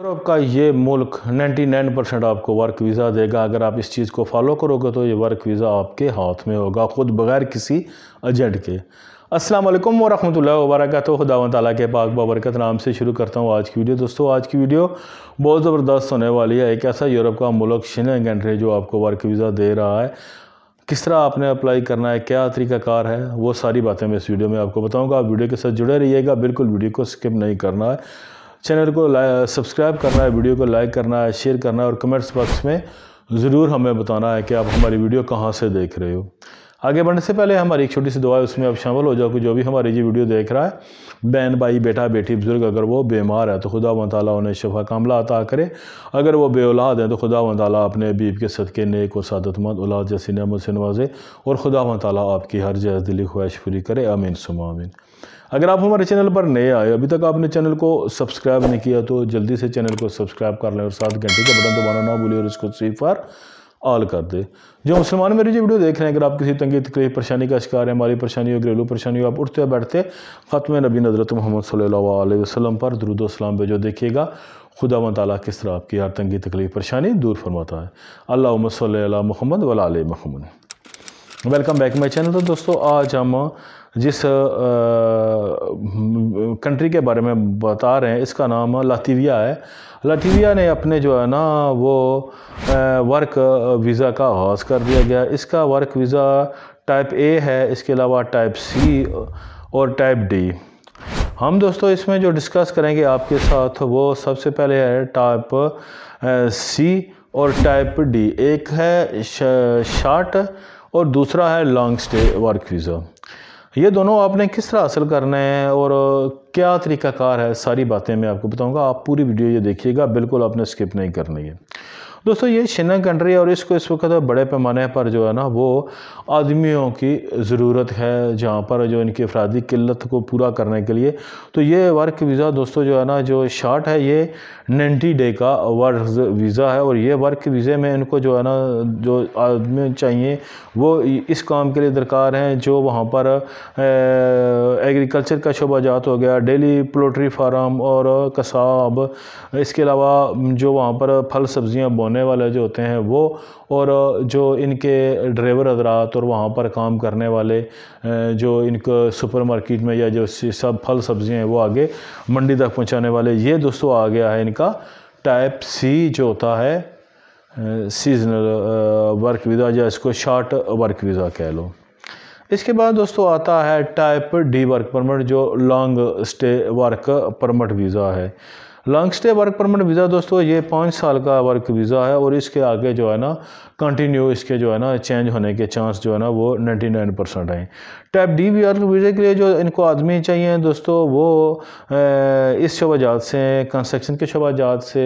Europe का ये मुल्क 99 परसेंट आपको वर्क वीज़ा देगा अगर आप इस चीज़ को फॉलो करोगे तो ये वर्क वीज़ा आपके हाथ में होगा ख़ुद बगैर किसी एजेंट के अस्सलाम वालेकुम वरहमल खुदा ताली के पाक बबरकत नाम से शुरू करता हूँ आज की वीडियो दोस्तों आज की वीडियो बहुत ज़बरदस्त होने वाली है एक ऐसा यूरोप का मुल्क शिने कंट्री जो आपको वर्क वीज़ा दे रहा है किस तरह आपने अप्लाई करना है क्या तरीकाकार है वो सारी बातें मैं इस वीडियो में आपको बताऊँगा आप वीडियो के साथ जुड़े रहिएगा बिल्कुल वीडियो को स्किप नहीं करना है चैनल को सब्सक्राइब करना है वीडियो को लाइक करना है शेयर करना है और कमेंट्स बॉक्स में ज़रूर हमें बताना है कि आप हमारी वीडियो कहाँ से देख रहे हो आगे बढ़ने से पहले हमारी एक छोटी सी दुआ है उसमें आप शामिल हो जाओ कि जो भी हमारी ये वीडियो देख रहा है बहन भाई बेटा बेटी बुजुर्ग अगर वो बीमार है तो खुदा व ताली उन्हें शफा कामला अता करे अगर वो औलाद हैं तो खुदा व ताली अपने बीब के सदक़े नेक और सदतमंद औलाद जैसी नमत से नवाजे और खुदा व ताली आपकी हर जैस दिली ख्वाहिश पूरी करे सुमा अमीन अगर आप हमारे चैनल पर नए आए अभी तक आपने चैनल को सब्सक्राइब नहीं किया तो जल्दी से चैनल को सब्सक्राइब कर लें और साथ घंटे का बटन दबाना ना भूलिए और इसको सिर्फ फार ऑल कर दे जो मुसलमान मेरी जो वीडियो देख रहे हैं अगर आप किसी तंगी तकलीफ परेशानी का शिकार है हमारी परेशानी हो घरेलू परेशानी हो आप उठते बैठते ख़त्म नबी नजरत मोहम्मद सल्ला वसलम पर दरुदोसलाम भेजो देखिएगा खुदा ताली किस तरह आपकी हर तंगी तकलीफ परेशानी दूर फरमाता है अल्लाह सल मोहम्मद वला Mohammad welcome back my channel तो दोस्तों आज हम जिस कंट्री के बारे में बता रहे हैं इसका नाम लातिविया है लातीविया ने अपने जो है ना वो आ, वर्क वीज़ा का आगाज़ कर दिया गया इसका वर्क वीज़ा टाइप ए है इसके अलावा टाइप सी और टाइप डी हम दोस्तों इसमें जो डिस्कस करेंगे आपके साथ वो सबसे पहले है टाइप सी और टाइप डी एक है शार्ट और दूसरा है लॉन्ग स्टे वर्क वीज़ा ये दोनों आपने किस तरह हासिल करना है और क्या तरीकाकार है सारी बातें मैं आपको बताऊंगा आप पूरी वीडियो ये देखिएगा बिल्कुल आपने स्किप नहीं करनी है दोस्तों ये शिना कंट्री है और इसको इस वक्त बड़े पैमाने पर जो है ना वो आदमियों की ज़रूरत है जहाँ पर जो इनकी अफराधी किल्लत को पूरा करने के लिए तो ये वर्क वीज़ा दोस्तों जो है ना जो शार्ट है ये नाइन्टी डे का वर्क वीज़ा है और ये वर्क वीज़े में इनको जो है ना जो आदमी चाहिए वो इस काम के लिए दरकार हैं जो वहाँ पर एग्रीकल्चर का जात हो गया डेली पोल्ट्री फार्म और कसाब इसके अलावा जो वहाँ पर फल सब्ज़ियाँ होने वाले जो होते हैं वो और जो इनके ड्राइवर हजरात और वहाँ पर काम करने वाले जो इनको सुपर मार्केट में या जो सब फल सब्ज़ियाँ हैं वो आगे मंडी तक पहुँचाने वाले ये दोस्तों आ गया है इनका टाइप सी जो होता है सीजनल वर्क वीज़ा या इसको शार्ट वर्क वीज़ा कह लो इसके बाद दोस्तों आता है टाइप डी वर्क परमिट जो long stay work permit visa है long stay work permit visa दोस्तों ये पाँच साल का वर्क वीज़ा है और इसके आगे जो है ना कंटिन्यू इसके जो है ना चेंज होने के चांस जो है ना वो 99 परसेंट हैं टाइप डी वी वर्क वीज़े के लिए जो इनको आदमी चाहिए दोस्तों वो इस शोबाजात से कंस्ट्रक्शन के शोबाजात से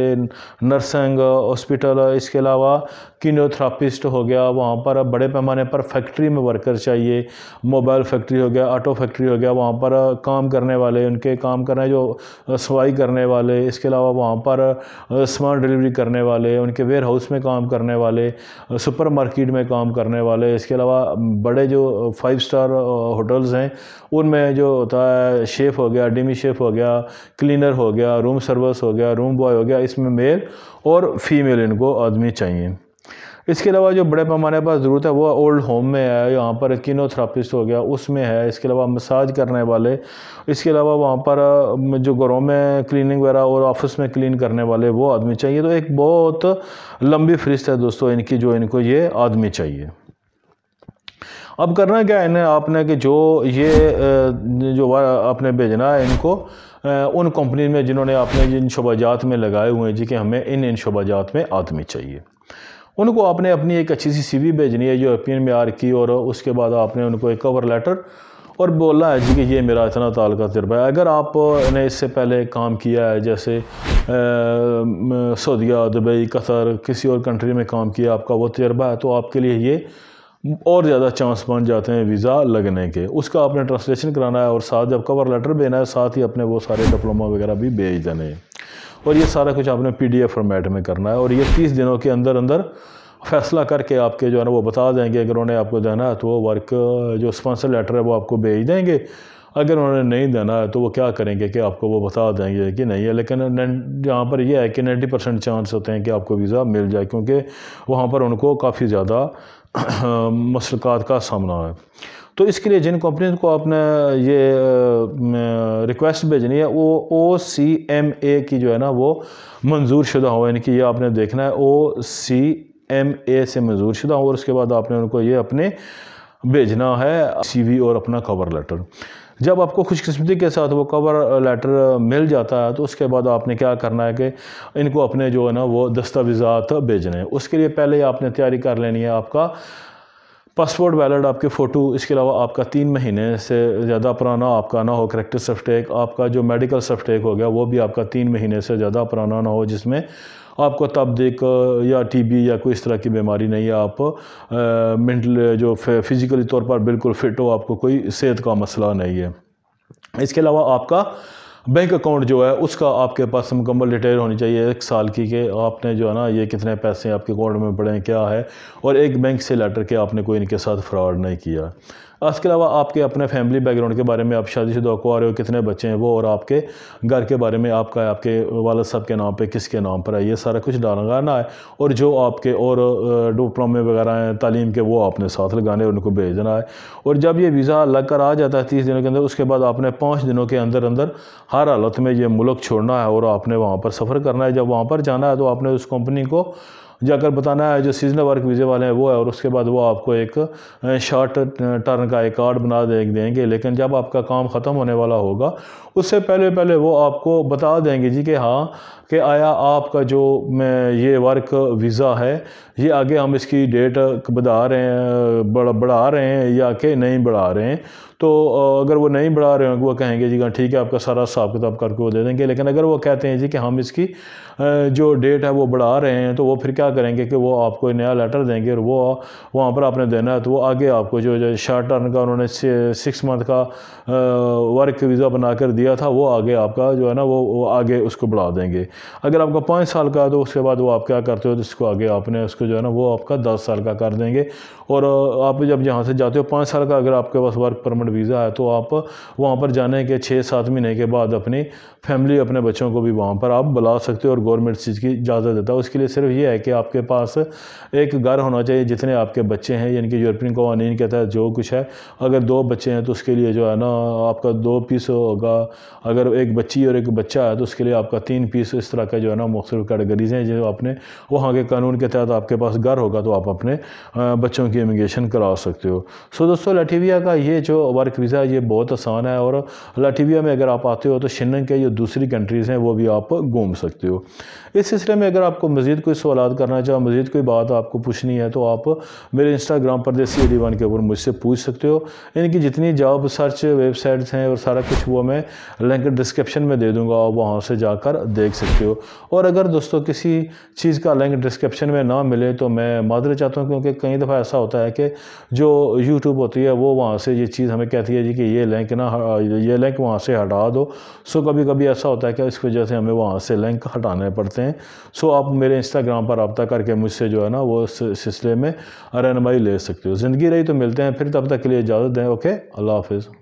नर्सिंग हॉस्पिटल इसके अलावा किनियोथ्रापिस्ट हो गया वहाँ पर बड़े पैमाने पर फैक्ट्री में वर्कर चाहिए मोबाइल फैक्ट्री हो गया ऑटो फैक्ट्री हो गया वहाँ पर काम करने वाले उनके काम करने जो सफाई करने वाले इसके अलावा वहाँ पर सामान डिलीवरी करने वाले उनके वेयर हाउस में काम करने वाले सुपर मार्केट में काम करने वाले इसके अलावा बड़े जो फाइव स्टार होटल्स हैं उनमें जो होता है शेफ़ हो गया डिमी शेफ़ हो गया क्लीनर हो गया रूम सर्विस हो गया रूम बॉय हो गया इसमें मेल और फीमेल इनको आदमी चाहिए इसके अलावा जो बड़े पैमाने पर ज़रूरत है वो ओल्ड होम में है यहाँ पर किनोथेरापिस्ट हो गया उसमें है इसके अलावा मसाज करने वाले इसके अलावा वहाँ पर जो घरों में क्लिनिंग वगैरह और ऑफिस में क्लिन करने वाले वो आदमी चाहिए तो एक बहुत लंबी फहरिस्त है दोस्तों इनकी जो इनको ये आदमी चाहिए अब करना क्या है इन्हें आपने कि जो ये जो आपने भेजना है इनको उन कंपनी में जिन्होंने आपने जिन शोबाजात में लगाए हुए हैं जी कि हमें इन इन शोबाजात में आदमी चाहिए उनको आपने अपनी एक अच्छी सी सीवी भेजनी है जो मैार में आर की और उसके बाद आपने उनको एक कवर लेटर और बोलना है जी कि ये मेरा इतना ताल का तजर्बा है अगर आपने इससे पहले काम किया है जैसे सऊदिया दुबई कतर किसी और कंट्री में काम किया आपका वो तजर्बा है तो आपके लिए ये और ज़्यादा चांस बन जाते हैं वीज़ा लगने के उसका आपने ट्रांसलेशन कराना है और साथ जब कवर लेटर देना है साथ ही अपने वो सारे डिप्लोमा वगैरह भी भेज देने हैं और ये सारा कुछ आपने पी फॉर्मेट में करना है और ये तीस दिनों के अंदर अंदर फैसला करके आपके जो है ना वो बता देंगे अगर उन्हें आपको देना है तो वो वर्क जो स्पॉन्सर लेटर है वो आपको भेज देंगे अगर उन्होंने नहीं देना है तो वो क्या करेंगे कि आपको वो बता देंगे कि नहीं है लेकिन यहाँ पर यह है कि नाइन्टी परसेंट चांस होते हैं कि आपको वीज़ा मिल जाए क्योंकि वहाँ पर उनको काफ़ी ज़्यादा मसलकत का सामना है तो इसके लिए जिन कंपनीज को आपने ये रिक्वेस्ट भेजनी है वो ओ सी एम ए की जो है ना वो मंजूर शुदा हो यानी कि ये आपने देखना है ओ सी एम ए से मंजूर शुदा हो और उसके बाद आपने उनको ये अपने भेजना है वी और अपना कवर लेटर जब आपको खुशकस्मती के साथ वो कवर लेटर मिल जाता है तो उसके बाद आपने क्या करना है कि इनको अपने जो है ना वो दस्तावेज़ात भेजने हैं उसके लिए पहले आपने तैयारी कर लेनी है आपका पासपोर्ट वैलिड आपके फ़ोटो इसके अलावा आपका तीन महीने से ज़्यादा पुराना आपका ना हो करेक्टर सफ्टेक आपका जो मेडिकल सफ्टेक हो गया वो भी आपका तीन महीने से ज़्यादा पुराना ना हो जिसमें आपको तब देख या टीबी या कोई इस तरह की बीमारी नहीं है आप मेंटल जो फिज़िकली तौर पर बिल्कुल फ़िट हो आपको कोई सेहत का मसला नहीं है इसके अलावा आपका बैंक अकाउंट जो है उसका आपके पास मुकम्मल डिटेल होनी चाहिए एक साल की कि आपने जो है ना ये कितने पैसे आपके अकाउंट में पड़े हैं क्या है और एक बैंक से लेटर के आपने कोई इनके साथ फ्रॉड नहीं किया इसके अलावा आपके अपने फैमिली बैकग्राउंड के बारे में आप शादीशुदा को आ रहे हो कितने बच्चे हैं वो और आपके घर के बारे में आपका आपके वालद साहब के नाम पर किसके नाम पर है ये सारा कुछ डालना है और जो आपके और डिप्लोमे वगैरह हैं तालीम के वो आपने साथ लगाने उनको भेजना है और जब ये वीज़ा लग कर आ जाता है तीस दिनों के अंदर उसके बाद आपने पाँच दिनों के अंदर अंदर हर हालत में ये मुल्क छोड़ना है और आपने वहाँ पर सफ़र करना है जब वहाँ पर जाना है तो आपने उस कंपनी को जाकर बताना है जो सीजनल वर्क वीज़े वाले हैं वो है और उसके बाद वो आपको एक शार्ट टर्न का एक कार्ड बना देंगे लेकिन जब आपका काम ख़त्म होने वाला होगा उससे पहले पहले वो आपको बता देंगे जी कि हाँ कि आया आपका जो मैं ये वर्क वीज़ा है ये आगे हम इसकी डेट बढ़ा रहे हैं बढ़ा बढ़ा रहे हैं या कि नहीं बढ़ा रहे हैं तो अगर वो नहीं बढ़ा रहे हैं वो कहेंगे जी हाँ, ठीक है आपका सारा हिसाब किताब करके वो दे देंगे लेकिन अगर वो कहते हैं जी कि हम इसकी जो डेट है वो बढ़ा रहे हैं तो वो फिर क्या करेंगे कि वो आपको नया लेटर देंगे और वो वहाँ पर आपने देना है तो वो आगे आपको जो शॉर्ट टर्म का उन्होंने सिक्स मंथ का वर्क वीज़ा बना कर दिया दिया था वो आगे आपका जो है ना वो, वो आगे उसको बढ़ा देंगे अगर आपका पाँच साल का है तो उसके बाद वो आप क्या करते हो तो इसको आगे आपने उसको जो है ना वो आपका दस साल का कर देंगे और आप जब यहाँ से जाते हो पाँच साल का अगर आपके पास वर्क परमिट वीज़ा है तो आप वहाँ पर जाने के छः सात महीने के बाद अपनी फैमिली अपने बच्चों को भी वहाँ पर आप बुला सकते हो और गवर्नमेंट चीज़ की इजाज़त देता है उसके लिए सिर्फ ये है कि आपके पास एक घर होना चाहिए जितने आपके बच्चे हैं यानी कि यूरोपियन कवानीन के तहत जो कुछ है अगर दो बच्चे हैं तो उसके लिए जो है ना आपका दो पीस होगा अगर एक बच्ची और एक बच्चा है तो उसके लिए आपका तीन पीस इस तरह का जो है ना मुख्तु कैटेगरीज़ हैं जो आपने वहाँ के कानून के तहत आपके पास घर होगा तो आप अपने बच्चों की इमिग्रेशन करा सकते हो सो दोस्तों लाठीविया का ये जो वर्क वीज़ा ये बहुत आसान है और लाठीविया में अगर आप आते हो तो शनन के जो दूसरी कंट्रीज़ हैं वो भी आप घूम सकते हो इस सिलसिले में अगर आपको मज़ीद कोई सवाल करना चाहो मज़ीद कोई बात आपको पूछनी है तो आप मेरे इंस्टाग्राम पर देसी एडी के ऊपर मुझसे पूछ सकते हो इनकी जितनी जॉब सर्च वेबसाइट्स हैं और सारा कुछ वो मैं लिंक डिस्क्रिप्शन में दे दूँगा आप वहाँ से जाकर देख सकते हो और अगर दोस्तों किसी चीज़ का लिंक डिस्क्रिप्शन में ना मिले तो मैं मादरे चाहता हूँ क्योंकि कई दफ़ा ऐसा होता है कि जो यूट्यूब होती है वो वहाँ से ये चीज़ हमें कहती है जी कि ये लिंक ना ये लिंक वहाँ से हटा दो सो कभी कभी ऐसा होता है कि इस वजह से हमें वहाँ से लिंक हटाने पड़ते हैं सो आप मेरे इंस्टाग्राम पर रबता करके मुझसे जो है ना वो सिलसिले में रहनमाई ले सकते हो ज़िंदगी रही तो मिलते हैं फिर तब तक के लिए इजाज़त दें ओके अल्लाह हाफिज़